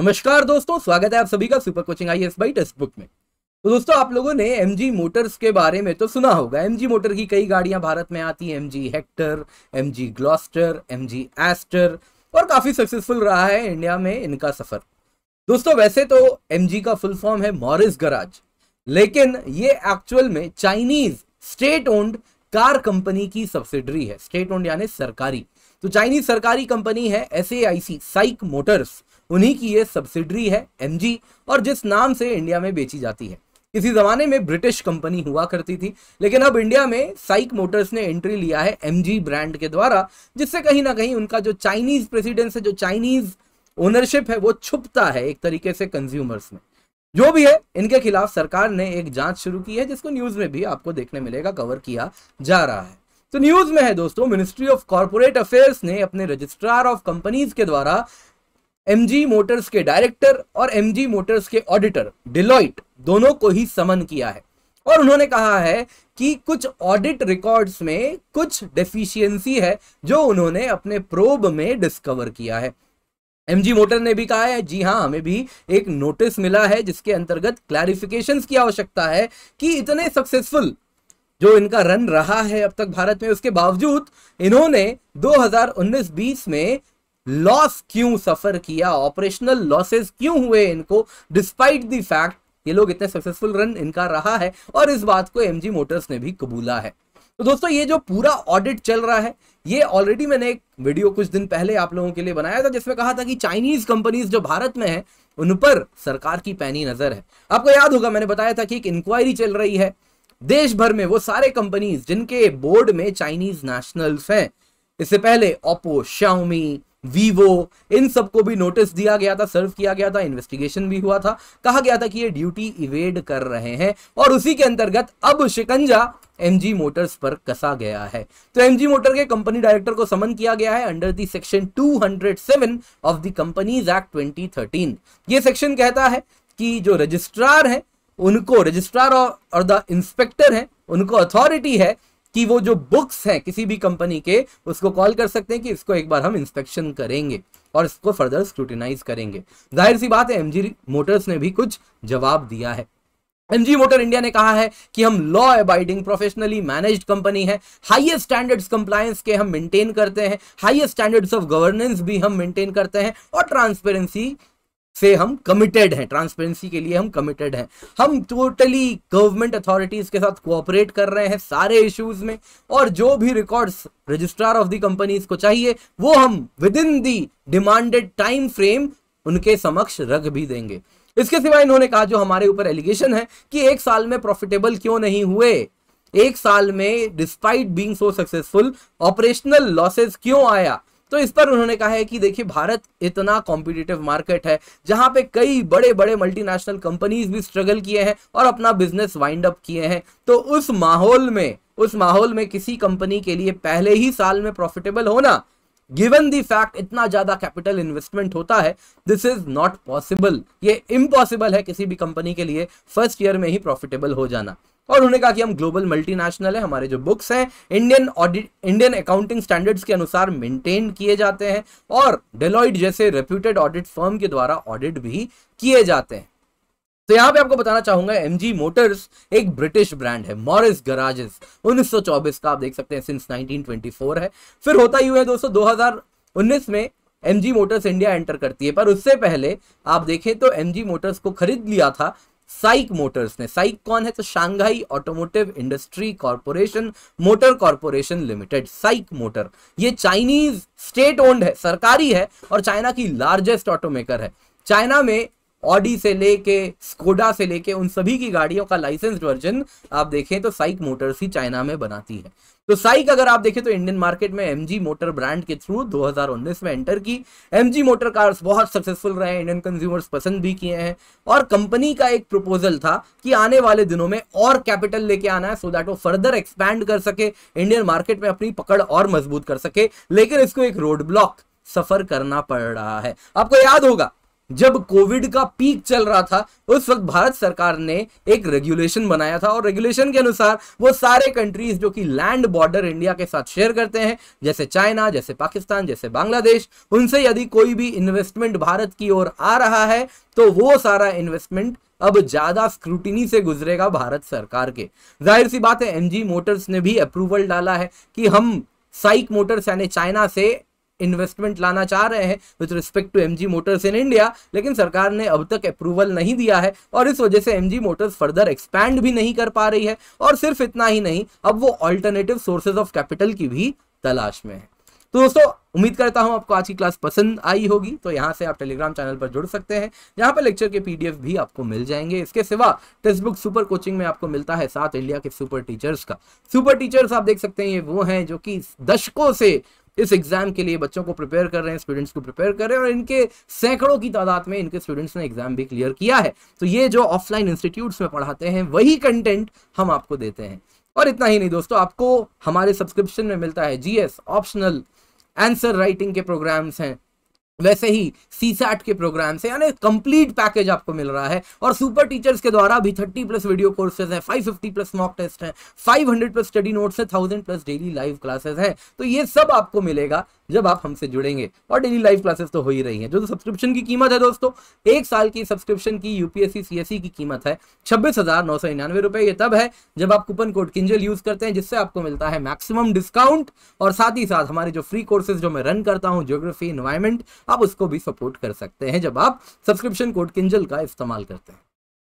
नमस्कार दोस्तों स्वागत है आप सभी का super coaching I S by Testbook में तो दोस्तों आप लोगों ने एम जी मोटर्स के बारे में तो सुना होगा एम जी मोटर की कई गाड़ियां भारत में आती हैं M G Hector M G Gloster M G Astor और काफी सक्सेसफुल रहा है इंडिया में इनका सफर दोस्तों वैसे तो एम जी का फुल फॉर्म है मॉरिस गराज लेकिन ये एक्चुअल में Chinese state owned car company की सब्सिडरी है स्टेट ओंड यानी सरकारी तो चाइनीज सरकारी कंपनी है एस साइक मोटर्स उन्हीं की ये सब्सिडरी है एम और जिस नाम से इंडिया में बेची जाती है किसी जमाने में ब्रिटिश कंपनी हुआ करती थी लेकिन अब इंडिया में साइक मोटर्स ने एंट्री लिया है एम ब्रांड के द्वारा जिससे कहीं ना कहीं उनका जो चाइनीज प्रेसिडेंस है जो चाइनीज ओनरशिप है वो छुपता है एक तरीके से कंज्यूमर्स में जो भी है इनके खिलाफ सरकार ने एक जांच शुरू की है जिसको न्यूज में भी आपको देखने मिलेगा कवर किया जा रहा है तो न्यूज में है दोस्तों मिनिस्ट्री ऑफ कॉर्पोरेट अफेयर्स ने अपने रजिस्ट्रार ऑफ कंपनीज के द्वारा एमजी मोटर्स के डायरेक्टर और एमजी मोटर्स के ऑडिटर डिलॉइट दोनों को ही समन किया है और उन्होंने कहा है कि कुछ ऑडिट रिकॉर्ड्स में कुछ डेफिशिएंसी है जो उन्होंने अपने प्रोब में डिस्कवर किया है एमजी मोटर ने भी कहा है जी हाँ हमें भी एक नोटिस मिला है जिसके अंतर्गत क्लैरिफिकेशंस की आवश्यकता है कि इतने सक्सेसफुल जो इनका रन रहा है अब तक भारत में उसके बावजूद इन्होंने 2019-20 में लॉस क्यों सफर किया ऑपरेशनल लॉसेस क्यों हुए इनको डिस्पाइट दी फैक्ट ये लोग इतने सक्सेसफुल रन इनका रहा है और इस बात को एमजी मोटर्स ने भी कबूला है तो दोस्तों ये जो पूरा ऑडिट चल रहा है ये ऑलरेडी मैंने एक वीडियो कुछ दिन पहले आप लोगों के लिए बनाया था जिसमें कहा था कि चाइनीज कंपनीज जो भारत में है उन पर सरकार की पैनी नजर है आपको याद होगा मैंने बताया था कि एक इंक्वायरी चल रही है देश भर में वो सारे कंपनीज जिनके बोर्ड में चाइनीज नेशनल्स हैं इससे पहले ओप्पो शाउमी वीवो इन सबको भी नोटिस दिया गया था सर्व किया गया था इन्वेस्टिगेशन भी हुआ था कहा गया था कि ये ड्यूटी इवेड कर रहे हैं और उसी के अंतर्गत अब शिकंजा एमजी मोटर्स पर कसा गया है तो एमजी मोटर के कंपनी डायरेक्टर को समन किया गया है under the section 207 of the Companies Act 2013 ये सेक्शन कहता है कि जो रजिस्ट्रार है उनको रजिस्ट्रार और द इंस्पेक्टर है उनको अथॉरिटी है कि वो जो बुक्स हैं किसी भी कंपनी के उसको कॉल कर सकते हैं कि इसको एक बार हम इंस्पेक्शन करेंगे और इसको फर्दर स्क्रूटिनाइज करेंगे जाहिर सी बात है एमजी मोटर्स ने भी कुछ जवाब दिया है एमजी मोटर इंडिया ने कहा है कि हम law abiding professionally managed company है हाईएस्ट स्टैंडर्ड्स कंप्लायंस के हम मेंटेन करते हैं हाईएस्ट स्टैंडर्ड्स ऑफ गवर्नेंस भी हम मेंटेन करते हैं और ट्रांसपेरेंसी से हम कमिटेड हैं ट्रांसपेरेंसी के लिए हम कमिटेड हैं हम टोटली गवर्नमेंट अथॉरिटीज के साथ कोऑपरेट कर रहे हैं सारे इश्यूज में और जो भी records registrar of the companies को चाहिए वो हम within the demanded time frame उनके समक्ष रख भी देंगे इसके सिवा इन्होंने कहा जो हमारे ऊपर एलिगेशन है कि एक साल में प्रॉफिटेबल क्यों नहीं हुए एक साल में despite being so successful operational losses क्यों आया तो इस पर उन्होंने कहा है कि देखिए भारत इतना कॉम्पिटिटिव मार्केट है जहां पे कई बड़े बड़े मल्टीनेशनल कंपनीज भी स्ट्रगल किए हैं और अपना बिजनेस वाइंड अप किए हैं तो उस माहौल में उस माहौल में किसी कंपनी के लिए पहले ही साल में प्रॉफिटेबल होना गिवन दी फैक्ट इतना ज्यादा कैपिटल इन्वेस्टमेंट होता है दिस इज नॉट पॉसिबल ये इम्पॉसिबल है किसी भी कंपनी के लिए फर्स्ट ईयर में ही प्रॉफिटेबल हो जाना और उन्होंने कहा कि हम ग्लोबल मल्टीनेशनल है हमारे जो बुक्स हैं Indian audit Indian accounting standards के अनुसार मेंटेन किए जाते हैं और डेलॉइड जैसे रेप्यूटेड ऑडिट फर्म के द्वारा ऑडिट भी किए जाते हैं तो यहाँ पे आपको बताना चाहूंगा एम मोटर्स एक ब्रिटिश ब्रांड है मॉरिस गराजेस 1924 का आप देख सकते हैं सिंस 1924 है फिर होता ही हुआ है दोस्तों 2019 में एम मोटर्स इंडिया एंटर करती है पर उससे पहले आप देखें तो एम मोटर्स को खरीद लिया था साइक मोटर्स ने साइक कौन है तो Shanghai Automotive Industry Corporation Motor Corporation Limited SAIC Motor ये चाइनीज स्टेट ओन्ड है सरकारी है और चाइना की लार्जेस्ट ऑटोमेकर है चाइना में ऑडी से लेके स्कोडा से लेके उन सभी की गाड़ियों का लाइसेंस वर्जन आप देखें तो साइक मोटर्स ही चाइना में बनाती है तो साइक अगर आप देखें तो इंडियन मार्केट में एम मोटर ब्रांड के थ्रू 2019 में एंटर की एम मोटर कार्स बहुत सक्सेसफुल रहे हैं इंडियन कंज्यूमर्स पसंद भी किए हैं और कंपनी का एक प्रपोजल था कि आने वाले दिनों में और कैपिटल लेके आना है सो दैट वो फर्दर एक्सपैंड कर सके इंडियन मार्केट में अपनी पकड़ और मजबूत कर सके लेकिन इसको एक रोड ब्लॉक सफर करना पड़ रहा है आपको याद होगा जब कोविड का पीक चल रहा था उस वक्त भारत सरकार ने एक रेगुलेशन बनाया था और रेगुलेशन के अनुसार वो सारे कंट्रीज जो कि लैंड बॉर्डर इंडिया के साथ शेयर करते हैं जैसे चाइना जैसे पाकिस्तान जैसे बांग्लादेश उनसे यदि कोई भी इन्वेस्टमेंट भारत की ओर आ रहा है तो वो सारा इन्वेस्टमेंट अब ज्यादा स्क्रूटिनी से गुजरेगा भारत सरकार के जाहिर सी बात है एमजी मोटर्स ने भी अप्रूवल डाला है कि हम साइक मोटर्स यानी चाइना से इन्वेस्टमेंट लाना चाह रहे हैं with respect to MG Motors in India लेकिन सरकार ने अब तक अप्रूवल नहीं दिया है और इस वजह से एमजी मोटर्स फर्दर एक्सपैंड भी नहीं कर पा रही है और सिर्फ इतना ही नहीं अब वो ऑल्टरनेटिव सोर्सेज ऑफ कैपिटल की भी तलाश में है तो दोस्तों उम्मीद करता हूं आपको आज की क्लास पसंद आई होगी तो यहां से आप टेलीग्राम चैनल पर जुड़ सकते हैं यहां पर लेक्चर के पीडीएफ भी आपको मिल जाएंगे इसके सिवा टेक्स्ट बुक सुपर कोचिंग में आपको मिलता है साथ इंडिया के सुपर टीचर्स का सुपर टीचर्स आप देख सकते हैं ये वो हैं जो कि दशकों से इस एग्ज़ाम के लिए बच्चों को प्रिपेयर कर रहे हैं स्टूडेंट्स को प्रिपेयर कर रहे हैं और इनके सैकड़ों की तादाद में इनके स्टूडेंट्स ने एग्ज़ाम भी क्लियर किया है तो ये जो ऑफलाइन इंस्टीट्यूट्स में पढ़ाते हैं वही कंटेंट हम आपको देते हैं और इतना ही नहीं दोस्तों आपको हमारे सब्सक्रिप्शन में मिलता है जीएस ऑप्शनल आंसर राइटिंग के प्रोग्राम्स हैं वैसे ही सी सैट के प्रोग्राम से यानी कंप्लीट पैकेज आपको मिल रहा है और सुपर टीचर्स के द्वारा भी 30 प्लस वीडियो कोर्सेज हैं 550 प्लस मॉक टेस्ट हैं 500 प्लस स्टडी नोट्स हैं 1000 प्लस डेली लाइव क्लासेस हैं तो ये सब आपको मिलेगा जब आप हमसे जुड़ेंगे और डेली लाइव क्लासेस तो हो ही रही हैं जो तो सब्सक्रिप्शन की कीमत है दोस्तों एक साल की सब्सक्रिप्शन की यूपीएससी सीएससी e की कीमत है छब्बीस हजार नौ सौ निन्यानवे रुपए ये तब है जब आप कूपन कोड किंजल यूज करते हैं जिससे आपको मिलता है मैक्सिमम डिस्काउंट और साथ ही साथ हमारे जो फ्री कोर्सेज जो मैं रन करता हूँ ज्योग्राफी इन्वायरमेंट आप उसको भी सपोर्ट कर सकते हैं जब आप सब्सक्रिप्शन कोड किंजल का इस्तेमाल करते हैं